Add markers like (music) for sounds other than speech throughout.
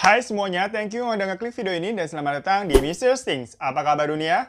Hai semuanya, thank you udah ngeklik video ini dan selamat datang di Mr. Things. Apa kabar dunia?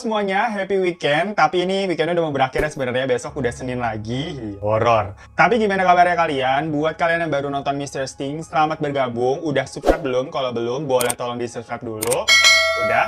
semuanya, happy weekend. Tapi ini weekendnya udah mau berakhir ya sebenarnya besok udah Senin lagi, horor. Tapi gimana kabarnya kalian? Buat kalian yang baru nonton Mr. Sting, selamat bergabung. Udah subscribe belum? Kalau belum, boleh tolong di subscribe dulu. Udah?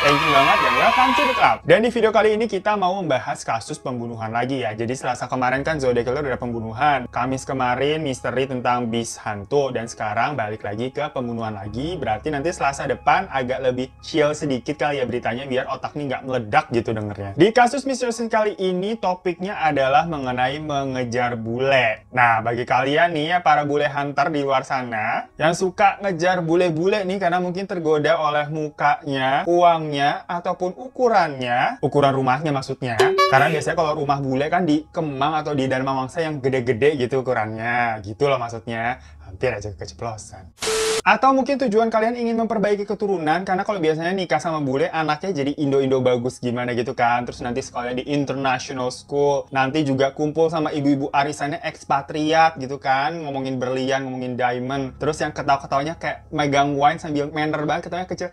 Thank you banget dan welcome to the club. Dan di video kali ini kita mau membahas kasus pembunuhan lagi ya. Jadi selasa kemarin kan Zodiac Killer udah pembunuhan. Kamis kemarin misteri tentang bis hantu. Dan sekarang balik lagi ke pembunuhan lagi. Berarti nanti selasa depan agak lebih chill sedikit kali ya beritanya biar otak nih nggak meledak gitu dengernya. Di kasus misterius kali ini topiknya adalah mengenai mengejar bule. Nah bagi kalian nih ya para bule hunter di luar sana yang suka ngejar bule-bule nih karena mungkin tergoda oleh muka uangnya, ataupun ukurannya, ukuran rumahnya maksudnya. Karena biasanya kalau rumah bule kan di Kemang atau di Dharma Wangsa yang gede-gede gitu ukurannya, gitu loh maksudnya biar aja keceplosan. Atau mungkin tujuan kalian ingin memperbaiki keturunan karena kalau biasanya nikah sama bule anaknya jadi Indo-Indo bagus gimana gitu kan. Terus nanti sekolahnya di international school, nanti juga kumpul sama ibu-ibu arisannya ekspatriat gitu kan, ngomongin berlian, ngomongin diamond. Terus yang ketawa-ketawanya kayak megang wine sambil manner banget ketawanya kecil.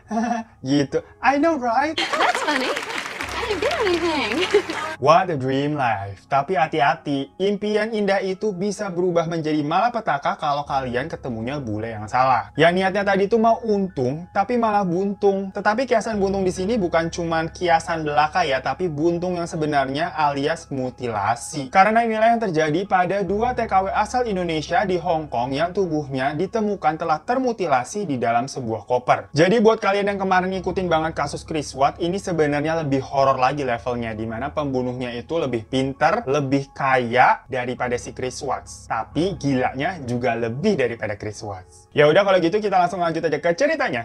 (laughs) gitu. I know right? That's funny. What a dream life. Tapi hati-hati, impian indah itu bisa berubah menjadi malapetaka kalau kalian ketemunya bule yang salah. Yang niatnya tadi itu mau untung, tapi malah buntung. Tetapi kiasan buntung di sini bukan cuman kiasan belaka ya, tapi buntung yang sebenarnya alias mutilasi. Karena inilah yang terjadi pada dua TKW asal Indonesia di Hong Kong yang tubuhnya ditemukan telah termutilasi di dalam sebuah koper. Jadi buat kalian yang kemarin ngikutin banget kasus Chris Watt, ini sebenarnya lebih horor lagi levelnya di mana pembunuhnya itu lebih pinter, lebih kaya daripada si Chris Watts. Tapi gilanya juga lebih daripada Chris Watts. Ya udah kalau gitu kita langsung lanjut aja ke ceritanya.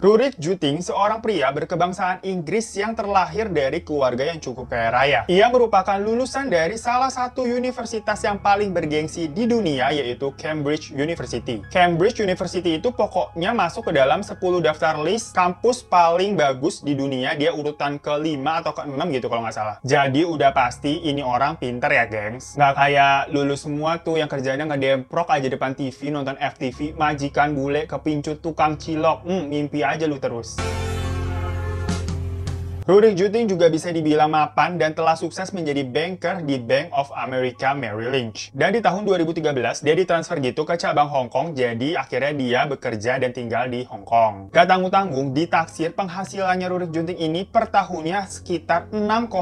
Rurik Juting, seorang pria berkebangsaan Inggris yang terlahir dari keluarga yang cukup kaya raya. Ia merupakan lulusan dari salah satu universitas yang paling bergengsi di dunia, yaitu Cambridge University. Cambridge University itu pokoknya masuk ke dalam 10 daftar list kampus paling bagus di dunia. Dia urutan ke-5 atau ke-6 gitu kalau nggak salah. Jadi udah pasti ini orang pinter ya, gengs. Nggak kayak lulus semua tuh yang kerjanya ngedemprok aja depan TV, nonton FTV, majikan bule, kepincut tukang cilok, hmm, mimpi aja lu terus. Rudy Juting juga bisa dibilang mapan dan telah sukses menjadi banker di Bank of America Merrill Lynch. Dan di tahun 2013, dia ditransfer gitu ke cabang Hong Kong, jadi akhirnya dia bekerja dan tinggal di Hong Kong. Gak tanggung-tanggung, ditaksir penghasilannya Rudy Juting ini per tahunnya sekitar 6,5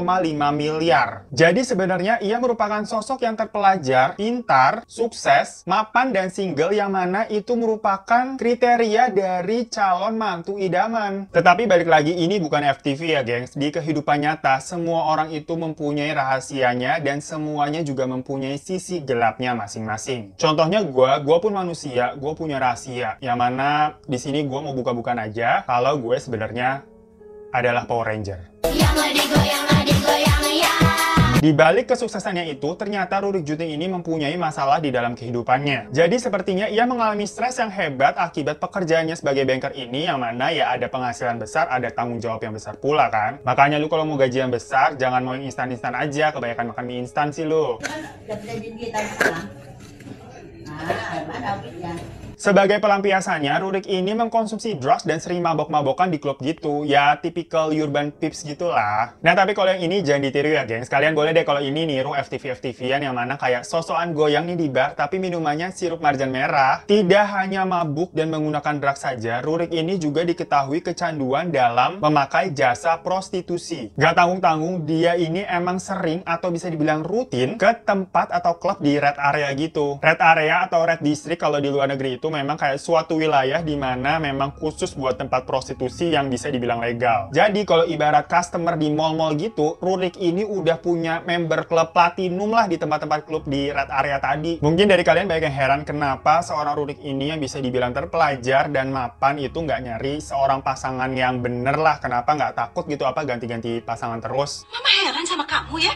miliar. Jadi sebenarnya ia merupakan sosok yang terpelajar, pintar, sukses, mapan, dan single yang mana itu merupakan kriteria dari calon mantu idaman. Tetapi balik lagi, ini bukan FTV ya gengs. Di kehidupan nyata, semua orang itu mempunyai rahasianya dan semuanya juga mempunyai sisi gelapnya masing-masing. Contohnya gue, gue pun manusia, gue punya rahasia. Yang mana di sini gue mau buka-bukaan aja kalau gue sebenarnya adalah Power Ranger. Yang yang adik gue, yang, yang di balik kesuksesannya itu, ternyata Rurik Juting ini mempunyai masalah di dalam kehidupannya. Jadi sepertinya ia mengalami stres yang hebat akibat pekerjaannya sebagai banker ini yang mana ya ada penghasilan besar, ada tanggung jawab yang besar pula kan. Makanya lu kalau mau gaji yang besar, jangan mau instan-instan aja, kebanyakan makan mie instan sih lu. Kan, sebagai pelampiasannya, Rurik ini mengkonsumsi drugs dan sering mabok-mabokan di klub gitu. Ya, typical urban pips gitulah. Nah, tapi kalau yang ini jangan ditiru ya, gengs. Kalian boleh deh kalau ini niru ftv FTV yang mana kayak sosokan goyang nih di bar, tapi minumannya sirup marjan merah. Tidak hanya mabuk dan menggunakan drugs saja, Rurik ini juga diketahui kecanduan dalam memakai jasa prostitusi. Gak tanggung-tanggung, dia ini emang sering atau bisa dibilang rutin ke tempat atau klub di red area gitu. Red area atau red district kalau di luar negeri itu memang kayak suatu wilayah di mana memang khusus buat tempat prostitusi yang bisa dibilang legal. Jadi kalau ibarat customer di mall-mall gitu, Rurik ini udah punya member klub platinum lah di tempat-tempat klub di red area tadi. Mungkin dari kalian banyak yang heran kenapa seorang Rurik ini yang bisa dibilang terpelajar dan mapan itu nggak nyari seorang pasangan yang bener lah. Kenapa nggak takut gitu apa ganti-ganti pasangan terus? Mama heran sama kamu ya.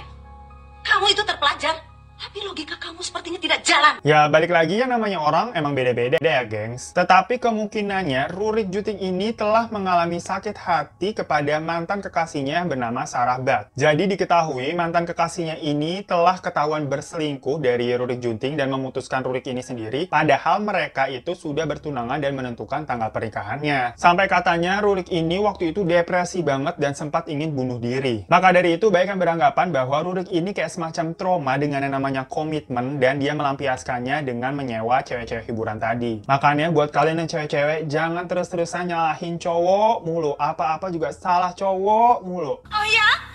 Kamu itu terpelajar. Tapi logika kamu sepertinya tidak jalan. Ya, balik lagi ya namanya orang emang beda-beda ya, gengs. Tetapi kemungkinannya Rurik Juting ini telah mengalami sakit hati kepada mantan kekasihnya yang bernama Sarah Bat. Jadi diketahui mantan kekasihnya ini telah ketahuan berselingkuh dari Rurik Juting dan memutuskan Rurik ini sendiri padahal mereka itu sudah bertunangan dan menentukan tanggal pernikahannya. Sampai katanya Rurik ini waktu itu depresi banget dan sempat ingin bunuh diri. Maka dari itu baik yang beranggapan bahwa Rurik ini kayak semacam trauma dengan yang namanya punya komitmen dan dia melampiaskannya dengan menyewa cewek-cewek hiburan tadi. Makanya buat kalian yang cewek-cewek, jangan terus-terusan nyalahin cowok mulu. Apa-apa juga salah cowok mulu. Oh ya?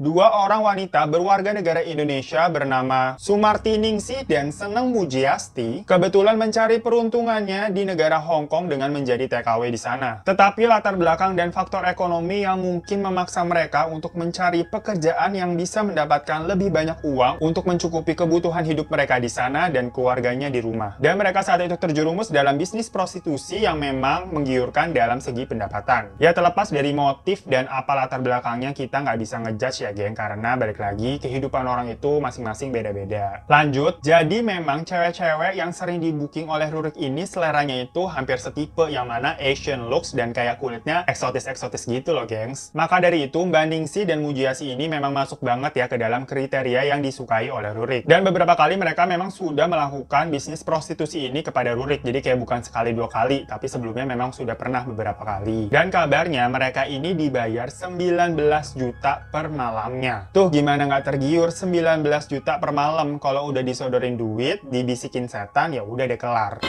dua orang wanita berwarga negara Indonesia bernama Sumarti Ningsi dan Seneng Mujiasti kebetulan mencari peruntungannya di negara Hong Kong dengan menjadi TKW di sana. Tetapi latar belakang dan faktor ekonomi yang mungkin memaksa mereka untuk mencari pekerjaan yang bisa mendapatkan lebih banyak uang untuk mencukupi kebutuhan hidup mereka di sana dan keluarganya di rumah. Dan mereka saat itu terjerumus dalam bisnis prostitusi yang memang menggiurkan dalam segi pendapatan. Ya terlepas dari motif dan apa latar belakangnya kita nggak bisa ngejudge ya geng, karena balik lagi kehidupan orang itu masing-masing beda-beda. Lanjut, jadi memang cewek-cewek yang sering di booking oleh Rurik ini seleranya itu hampir setipe yang mana Asian looks dan kayak kulitnya eksotis-eksotis gitu loh gengs. Maka dari itu Mbak Ningsi dan Mujiasi ini memang masuk banget ya ke dalam kriteria yang disukai oleh Rurik. Dan beberapa kali mereka memang sudah melakukan bisnis prostitusi ini kepada Rurik. Jadi kayak bukan sekali dua kali, tapi sebelumnya memang sudah pernah beberapa kali. Dan kabarnya mereka ini dibayar 19 juta per malam malamnya. Tuh gimana nggak tergiur 19 juta per malam kalau udah disodorin duit, dibisikin setan ya udah deh kelar.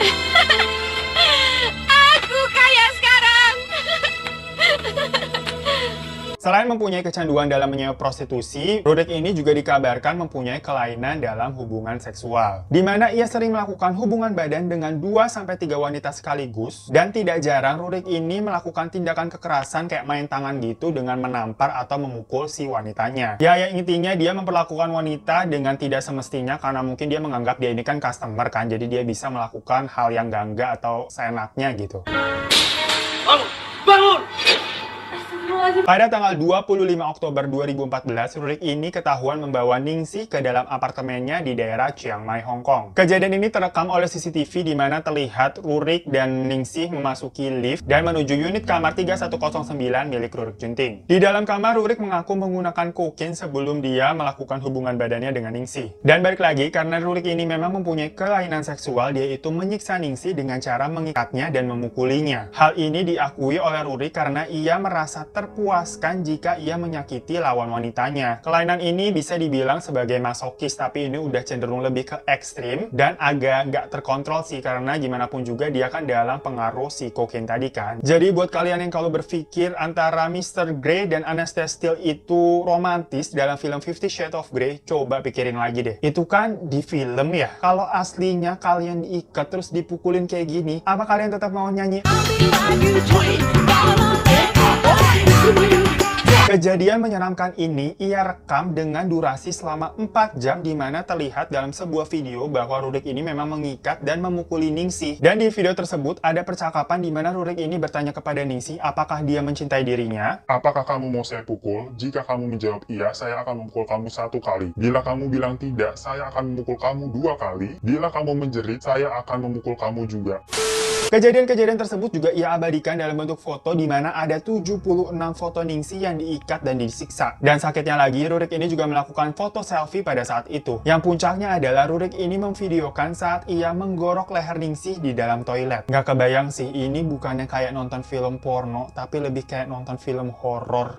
Selain mempunyai kecanduan dalam menyewa prostitusi, Rudek ini juga dikabarkan mempunyai kelainan dalam hubungan seksual, di mana ia sering melakukan hubungan badan dengan 2-3 wanita sekaligus, dan tidak jarang Rudek ini melakukan tindakan kekerasan kayak main tangan gitu dengan menampar atau memukul si wanitanya. Ya, ya intinya dia memperlakukan wanita dengan tidak semestinya karena mungkin dia menganggap dia ini kan customer kan, jadi dia bisa melakukan hal yang gangga atau seenaknya gitu. Bangun! Bangun! Pada tanggal 25 Oktober 2014, Rurik ini ketahuan membawa Ningsi ke dalam apartemennya di daerah Chiang Mai, Hong Kong. Kejadian ini terekam oleh CCTV di mana terlihat Rurik dan Ningsi memasuki lift dan menuju unit kamar 3109 milik Rurik Junting. Di dalam kamar, Rurik mengaku menggunakan kokain sebelum dia melakukan hubungan badannya dengan Ningsi. Dan balik lagi, karena Rurik ini memang mempunyai kelainan seksual, dia itu menyiksa Ningsi dengan cara mengikatnya dan memukulinya. Hal ini diakui oleh Rurik karena ia merasa ter puaskan jika ia menyakiti lawan wanitanya. Kelainan ini bisa dibilang sebagai masokis, tapi ini udah cenderung lebih ke ekstrim dan agak nggak terkontrol sih, karena gimana pun juga dia kan dalam pengaruh si kokain tadi kan. Jadi buat kalian yang kalau berpikir antara Mr. Grey dan Anastasia Steele itu romantis dalam film Fifty Shades of Grey, coba pikirin lagi deh. Itu kan di film ya. Kalau aslinya kalian diikat terus dipukulin kayak gini, apa kalian tetap mau nyanyi? I'll be like you, Kejadian menyeramkan ini ia rekam dengan durasi selama 4 jam di mana terlihat dalam sebuah video bahwa Rurik ini memang mengikat dan memukuli Ningsi Dan di video tersebut ada percakapan di mana Rurik ini bertanya kepada Ningsi apakah dia mencintai dirinya. Apakah kamu mau saya pukul? Jika kamu menjawab iya, saya akan memukul kamu satu kali. Bila kamu bilang tidak, saya akan memukul kamu dua kali. Bila kamu menjerit, saya akan memukul kamu juga. Kejadian-kejadian tersebut juga ia abadikan dalam bentuk foto di mana ada 76 foto Ningsi yang diikat dan disiksa. Dan sakitnya lagi, Rurik ini juga melakukan foto selfie pada saat itu. Yang puncaknya adalah Rurik ini memvideokan saat ia menggorok leher Ningsi di dalam toilet. Nggak kebayang sih, ini bukannya kayak nonton film porno, tapi lebih kayak nonton film horor.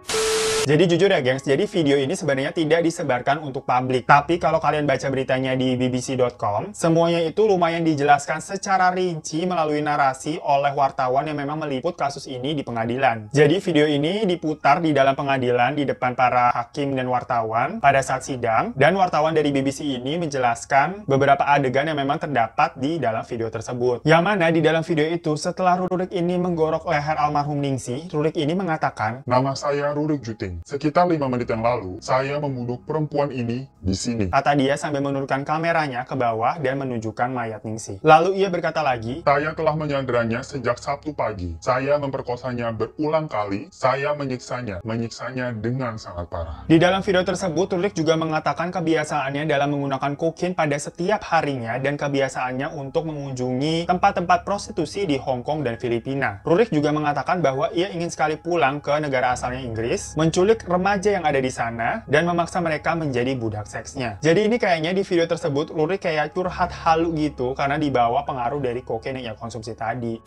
Jadi jujur ya gengs, jadi video ini sebenarnya tidak disebarkan untuk publik. Tapi kalau kalian baca beritanya di bbc.com, semuanya itu lumayan dijelaskan secara rinci melalui narasi oleh wartawan yang memang meliput kasus ini di pengadilan. Jadi video ini diputar di dalam pengadilan di depan para hakim dan wartawan pada saat sidang dan wartawan dari BBC ini menjelaskan beberapa adegan yang memang terdapat di dalam video tersebut. Yang mana di dalam video itu setelah Rurik ini menggorok leher almarhum Ningsi, Rurik ini mengatakan, "Nama saya Rurik Juting lain. Sekitar lima menit yang lalu, saya membunuh perempuan ini di sini. Kata dia sambil menurunkan kameranya ke bawah dan menunjukkan mayat Ningsi. Lalu ia berkata lagi, Saya telah menyandranya sejak Sabtu pagi. Saya memperkosanya berulang kali. Saya menyiksanya. Menyiksanya dengan sangat parah. Di dalam video tersebut, Tulik juga mengatakan kebiasaannya dalam menggunakan kokain pada setiap harinya dan kebiasaannya untuk mengunjungi tempat-tempat prostitusi di Hong Kong dan Filipina. Rurik juga mengatakan bahwa ia ingin sekali pulang ke negara asalnya Inggris, mencuri menculik remaja yang ada di sana dan memaksa mereka menjadi budak seksnya. Jadi ini kayaknya di video tersebut Lurik kayak curhat halu gitu karena dibawa pengaruh dari kokain yang ia konsumsi tadi.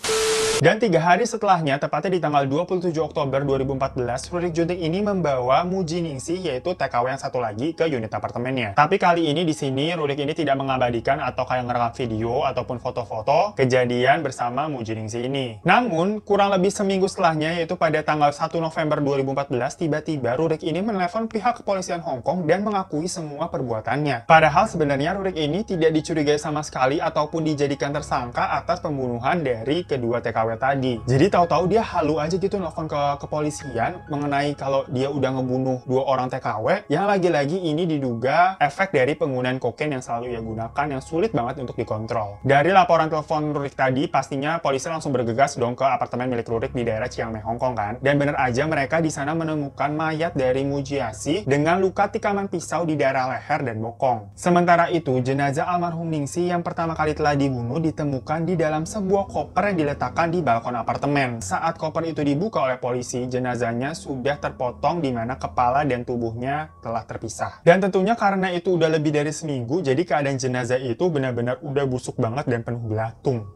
Dan tiga hari setelahnya, tepatnya di tanggal 27 Oktober 2014, Rurik Junting ini membawa Muji Ningsi, yaitu TKW yang satu lagi, ke unit apartemennya. Tapi kali ini di sini, Rurik ini tidak mengabadikan atau kayak ngerekam video ataupun foto-foto kejadian bersama Muji Ningsi ini. Namun, kurang lebih seminggu setelahnya, yaitu pada tanggal 1 November 2014, tiba-tiba tiba baru Rurik ini menelepon pihak kepolisian Hong Kong dan mengakui semua perbuatannya. Padahal sebenarnya Rurik ini tidak dicurigai sama sekali ataupun dijadikan tersangka atas pembunuhan dari kedua TKW tadi. Jadi tahu-tahu dia halu aja gitu nelfon ke kepolisian mengenai kalau dia udah ngebunuh dua orang TKW yang lagi-lagi ini diduga efek dari penggunaan kokain yang selalu ia gunakan yang sulit banget untuk dikontrol. Dari laporan telepon Rurik tadi, pastinya polisi langsung bergegas dong ke apartemen milik Rurik di daerah Chiang Mai, Hong Kong kan. Dan bener aja mereka di sana menemukan mayat dari Mujiasi dengan luka tikaman pisau di daerah leher dan bokong. Sementara itu, jenazah almarhum Ningsi yang pertama kali telah dibunuh ditemukan di dalam sebuah koper yang diletakkan di balkon apartemen. Saat koper itu dibuka oleh polisi, jenazahnya sudah terpotong di mana kepala dan tubuhnya telah terpisah. Dan tentunya karena itu udah lebih dari seminggu, jadi keadaan jenazah itu benar-benar udah busuk banget dan penuh belatung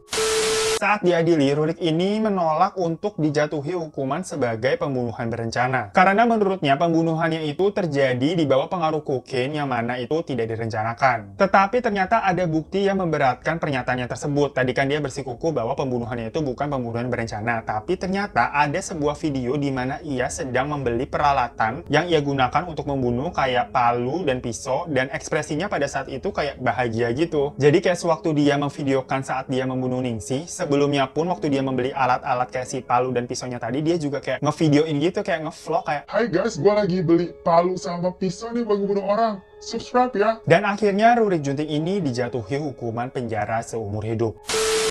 saat diadili, Rurik ini menolak untuk dijatuhi hukuman sebagai pembunuhan berencana. Karena menurutnya pembunuhannya itu terjadi di bawah pengaruh kokain yang mana itu tidak direncanakan. Tetapi ternyata ada bukti yang memberatkan pernyataannya tersebut. Tadi kan dia bersikuku bahwa pembunuhannya itu bukan pembunuhan berencana. Tapi ternyata ada sebuah video di mana ia sedang membeli peralatan yang ia gunakan untuk membunuh kayak palu dan pisau dan ekspresinya pada saat itu kayak bahagia gitu. Jadi kayak sewaktu dia memvideokan saat dia membunuh Ningsi, sebelumnya pun waktu dia membeli alat-alat kayak si palu dan pisaunya tadi dia juga kayak ngevideoin gitu kayak ngevlog kayak Hai guys gue lagi beli palu sama pisau nih buat bunuh orang subscribe ya. Dan akhirnya Rurik Junting ini dijatuhi hukuman penjara seumur hidup.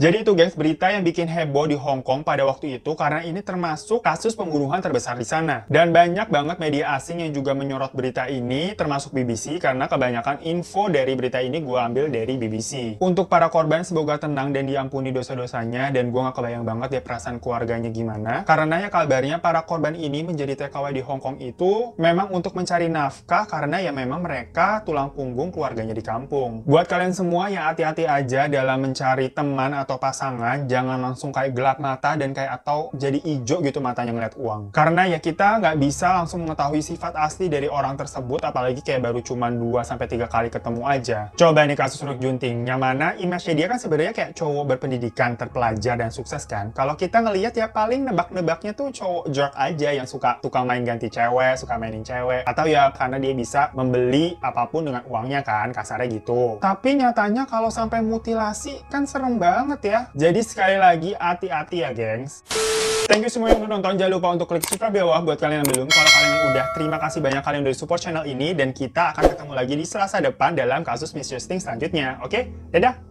Jadi itu guys berita yang bikin heboh di Hong Kong pada waktu itu karena ini termasuk kasus pembunuhan terbesar di sana. Dan banyak banget media asing yang juga menyorot berita ini termasuk BBC karena kebanyakan info dari berita ini gue ambil dari BBC. Untuk para korban semoga tenang dan diampuni dosa-dosanya dan gue gak kebayang banget ya perasaan keluarganya gimana. Karena ya kabarnya para korban ini menjadi TKW di Hong Kong itu memang untuk mencari nafkah karena ya memang mereka mereka tulang punggung keluarganya di kampung. Buat kalian semua yang hati-hati aja dalam mencari teman atau pasangan, jangan langsung kayak gelap mata dan kayak atau jadi ijo gitu matanya ngeliat uang. Karena ya kita nggak bisa langsung mengetahui sifat asli dari orang tersebut, apalagi kayak baru cuman 2-3 kali ketemu aja. Coba ini kasus Ruk Junting, yang mana image dia kan sebenarnya kayak cowok berpendidikan, terpelajar, dan sukses kan. Kalau kita ngeliat ya paling nebak-nebaknya tuh cowok jerk aja yang suka tukang main ganti cewek, suka mainin cewek, atau ya karena dia bisa membeli apapun dengan uangnya kan, kasarnya gitu. Tapi nyatanya kalau sampai mutilasi kan serem banget ya. Jadi sekali lagi hati-hati ya gengs. Thank you semua yang udah nonton. Jangan lupa untuk klik subscribe di ya, bawah buat kalian yang belum. Kalau kalian yang udah, terima kasih banyak kalian udah support channel ini. Dan kita akan ketemu lagi di Selasa depan dalam kasus Mischievous Things selanjutnya. Oke? Dadah!